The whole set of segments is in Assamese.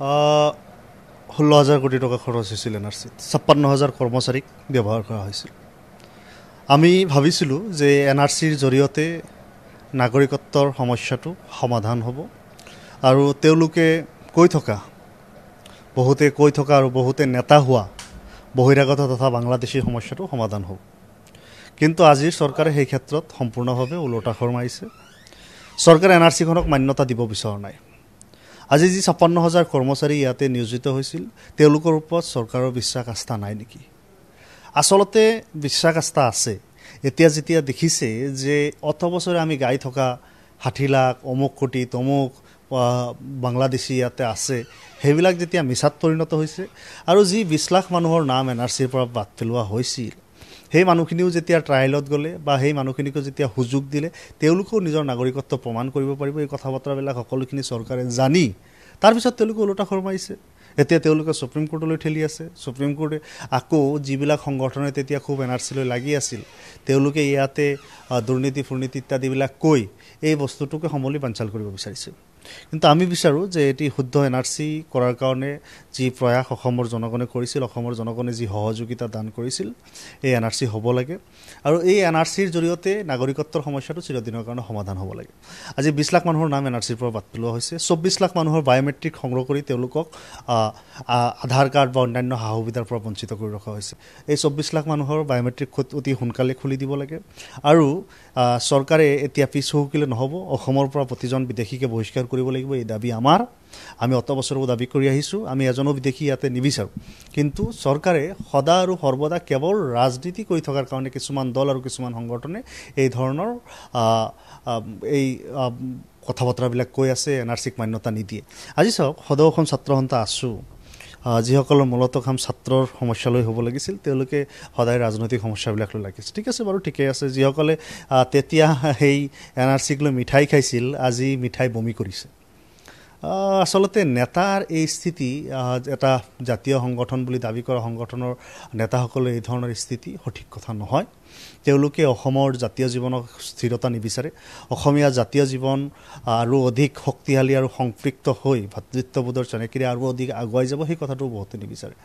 ষোল্ল হাজাৰ কোটি টকা খৰচ হৈছিল এন আৰ চিত ছাপ্পন্ন হাজাৰ কৰ্মচাৰীক ব্যৱহাৰ কৰা হৈছিল আমি ভাবিছিলোঁ যে এন আৰ চিৰ জৰিয়তে নাগৰিকত্বৰ সমস্যাটো সমাধান হ'ব আৰু তেওঁলোকে কৈ থকা বহুতে কৈ থকা আৰু বহুতে নেতা হোৱা বহিৰাগত তথা বাংলাদেশী সমস্যাটো সমাধান হ'ব কিন্তু আজিৰ চৰকাৰে সেই ক্ষেত্ৰত সম্পূৰ্ণভাৱে ওলোটাখৰ মাৰিছে চৰকাৰে এন আৰ চিখনক মান্যতা দিব বিচৰা নাই আজি যি ছাপন্ন হাজাৰ কৰ্মচাৰী ইয়াতে নিয়োজিত হৈছিল তেওঁলোকৰ ওপৰত চৰকাৰৰ বিশ্বাস আস্থা নাই নেকি আচলতে বিশ্বাস আস্থা আছে এতিয়া যেতিয়া দেখিছে যে অথ বছৰে আমি গাই থকা ষাঠি লাখ অমুক কোটি তমুক বাংলাদেশী ইয়াতে আছে সেইবিলাক যেতিয়া মিছাত পৰিণত হৈছে আৰু যি বিছ লাখ মানুহৰ নাম এন আৰ চিৰ পৰা বাদ পেলোৱা হৈছিল সেই মানুহখিনিও যেতিয়া ট্ৰায়েলত গ'লে বা সেই মানুহখিনিকো যেতিয়া সুযোগ দিলে তেওঁলোকেও নিজৰ নাগৰিকত্ব প্ৰমাণ কৰিব পাৰিব এই কথা বতৰাবিলাক সকলোখিনি চৰকাৰে জানি তাৰপিছত তেওঁলোকে ওলোটা সোমাইছে এতিয়া তেওঁলোকে চুপ্ৰিম কোৰ্টলৈ ঠেলি আছে ছুপ্ৰিম কোৰ্টে আকৌ যিবিলাক সংগঠনে তেতিয়া খুব এন আৰ চিলৈ লাগি আছিল তেওঁলোকে ইয়াতে দুৰ্নীতি ফুৰ্নীতি ইত্যাদিবিলাক কৈ এই বস্তুটোকে সমলি বাঞ্চাল কৰিব বিচাৰিছিল কিন্তু আমি বিচাৰোঁ যে এটি শুদ্ধ এন আৰ চি কৰাৰ কাৰণে যি প্ৰয়াস অসমৰ জনগণে কৰিছিল অসমৰ জনগণে যি সহযোগিতা দান কৰিছিল এই এন আৰ চি হ'ব লাগে আৰু এই এন আৰ চিৰ জৰিয়তে নাগৰিকত্বৰ সমস্যাটো চিৰদিনৰ কাৰণে সমাধান হ'ব লাগে আজি বিছ লাখ মানুহৰ নাম এন আৰ চিৰ পৰা বাদ পেলোৱা হৈছে চৌব্বিছ লাখ মানুহৰ বায়'মেট্ৰিক সংগ্ৰহ কৰি তেওঁলোকক আধাৰ কাৰ্ড বা অন্যান্য সা সুবিধাৰ পৰা বঞ্চিত কৰি ৰখা হৈছে এই চৌব্বিছ লাখ মানুহৰ বায়'মেট্ৰিক অতি সোনকালে খুলি দিব লাগে আৰু চৰকাৰে এতিয়া পিছ হুকিলে নহ'ব অসমৰ পৰা প্ৰতিজন বিদেশীকে বহিষ্কাৰ কৰিব কৰিব লাগিব এই দাবী আমাৰ আমি অত অত্যাৱশ্যকৰ দাবী কৰি আহিছোঁ আমি এজনো বিদেশী ইয়াতে নিবিচাৰোঁ কিন্তু চৰকাৰে সদা আৰু সৰ্বদা কেৱল ৰাজনীতি কৰি থকাৰ কাৰণে কিছুমান দল আৰু কিছুমান সংগঠনে এই ধৰণৰ এই কথা বতৰাবিলাক কৈ আছে এন আৰ চিক মান্যতা নিদিয়ে আজি চাওক সদৌ অসম ছাত্ৰ সন্থা আছোঁ যিসকলৰ মূলতঃ কাম ছাত্ৰৰ সমস্যালৈ হ'ব লাগিছিল তেওঁলোকে সদায় ৰাজনৈতিক সমস্যাবিলাক লৈ লাগিছিল ঠিক আছে বাৰু ঠিকেই আছে যিসকলে তেতিয়া সেই এন আৰ চিক লৈ মিঠাই খাইছিল আজি মিঠাই বমি কৰিছে আচলতে নেতাৰ এই স্থিতি এটা জাতীয় সংগঠন বুলি দাবী কৰা সংগঠনৰ নেতাসকলৰ এই ধৰণৰ স্থিতি সঠিক কথা নহয় তেওঁলোকে অসমৰ জাতীয় জীৱনক স্থিৰতা নিবিচাৰে অসমীয়া জাতীয় জীৱন আৰু অধিক শক্তিশালী আৰু সম্পৃক্ত হৈ ভাতৃত্ববোধৰ চেনেকিৰে আৰু অধিক আগুৱাই যাব সেই কথাটো বহুতে নিবিচাৰে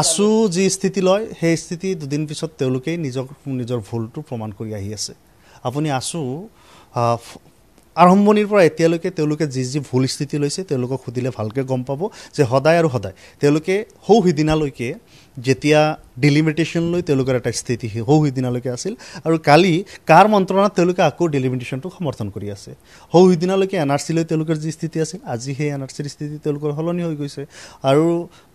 আছো যি স্থিতি লয় সেই স্থিতি দুদিন পিছত তেওঁলোকেই নিজক নিজৰ ভুলটো প্ৰমাণ কৰি আহি আছে আপুনি আছোঁ আৰম্ভণিৰ পৰা এতিয়ালৈকে তেওঁলোকে যি যি ভুল স্থিতি লৈছে তেওঁলোকক সুধিলে ভালকৈ গম পাব যে সদায় আৰু সদায় তেওঁলোকে সৌ সিদিনালৈকে যেতিয়া ডিলিমিটেশ্যন লৈ তেওঁলোকৰ এটা স্থিতি সৌ সিদিনালৈকে আছিল আৰু কালি কাৰ মন্ত্ৰণাত তেওঁলোকে আকৌ ডিলিমিটেশ্যনটো সমৰ্থন কৰি আছে সৌ সিদিনালৈকে এন আৰ চি লৈ তেওঁলোকৰ যি স্থিতি আছিল আজি সেই এন আৰ চিৰ স্থিতি তেওঁলোকৰ সলনি হৈ গৈছে আৰু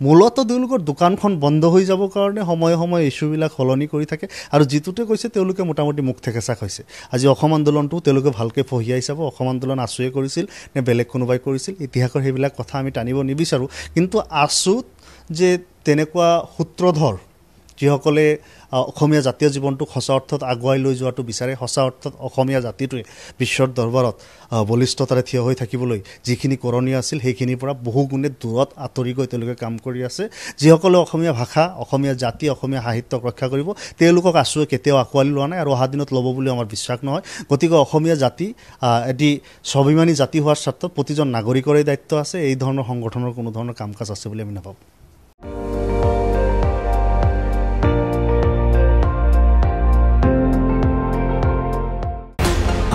মূলতঃ তেওঁলোকৰ দোকানখন বন্ধ হৈ যাবৰ কাৰণে সময়ে সময়ে ইছ্যুবিলাক সলনি কৰি থাকে আৰু যিটোতে কৈছে তেওঁলোকে মোটামুটি মুখ থেকেচাক হৈছে আজি অসম আন্দোলনটো তেওঁলোকে ভালকৈ ফহিয়াই চাব অসম আন্দোলন আঁচুৱে কৰিছিল নে বেলেগ কোনোবাই কৰিছিল ইতিহাসৰ সেইবিলাক কথা আমি টানিব নিবিচাৰোঁ কিন্তু আঁচুত যে তেনেকুৱা সূত্ৰধৰ যিসকলে অসমীয়া জাতীয় জীৱনটোক সঁচা অৰ্থত আগুৱাই লৈ যোৱাটো বিচাৰে সঁচা অৰ্থত অসমীয়া জাতিটোৱে বিশ্বৰ দৰবাৰত বলিষ্ঠতাৰে থিয় হৈ থাকিবলৈ যিখিনি কৰণীয় আছিল সেইখিনিৰ পৰা বহুগুণে দূৰত আঁতৰি গৈ তেওঁলোকে কাম কৰি আছে যিসকলে অসমীয়া ভাষা অসমীয়া জাতি অসমীয়া সাহিত্যক ৰক্ষা কৰিব তেওঁলোকক আঁচুৱে কেতিয়াও আঁকোৱালি লোৱা নাই আৰু অহা দিনত ল'ব বুলি আমাৰ বিশ্বাস নহয় গতিকে অসমীয়া জাতি এটি স্বাভিমানী জাতি হোৱাৰ স্বাৰ্থত প্ৰতিজন নাগৰিকৰে দায়িত্ব আছে এই ধৰণৰ সংগঠনৰ কোনো ধৰণৰ কাম কাজ আছে বুলি আমি নাভাবোঁ